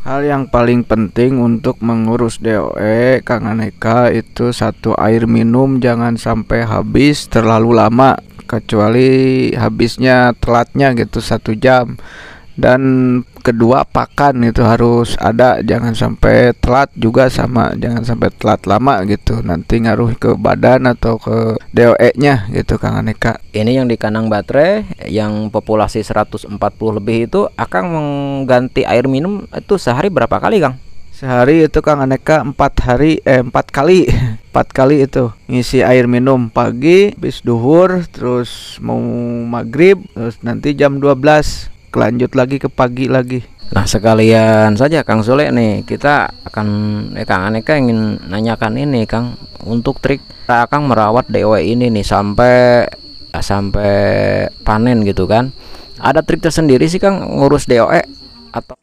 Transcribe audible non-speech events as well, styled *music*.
Hal yang paling penting untuk mengurus DOE Kang Aneka itu satu air minum jangan sampai habis terlalu lama kecuali habisnya telatnya gitu satu jam dan kedua pakan itu harus ada jangan sampai telat juga sama jangan sampai telat lama gitu nanti ngaruh ke badan atau ke DOE nya gitu Kang Aneka ini yang di kandang baterai yang populasi 140 lebih itu akan mengganti air minum itu sehari berapa kali Kang? sehari itu Kang Aneka empat hari eh empat kali *laughs* empat kali itu ngisi air minum pagi bis duhur terus mau maghrib terus nanti jam 12 lanjut lagi ke pagi lagi nah sekalian saja Kang Sule nih kita akan eh Kang Aneka ingin nanyakan ini Kang untuk trik kita akan merawat DW e ini nih sampai ah, sampai panen gitu kan ada trik tersendiri sih Kang ngurus DOE atau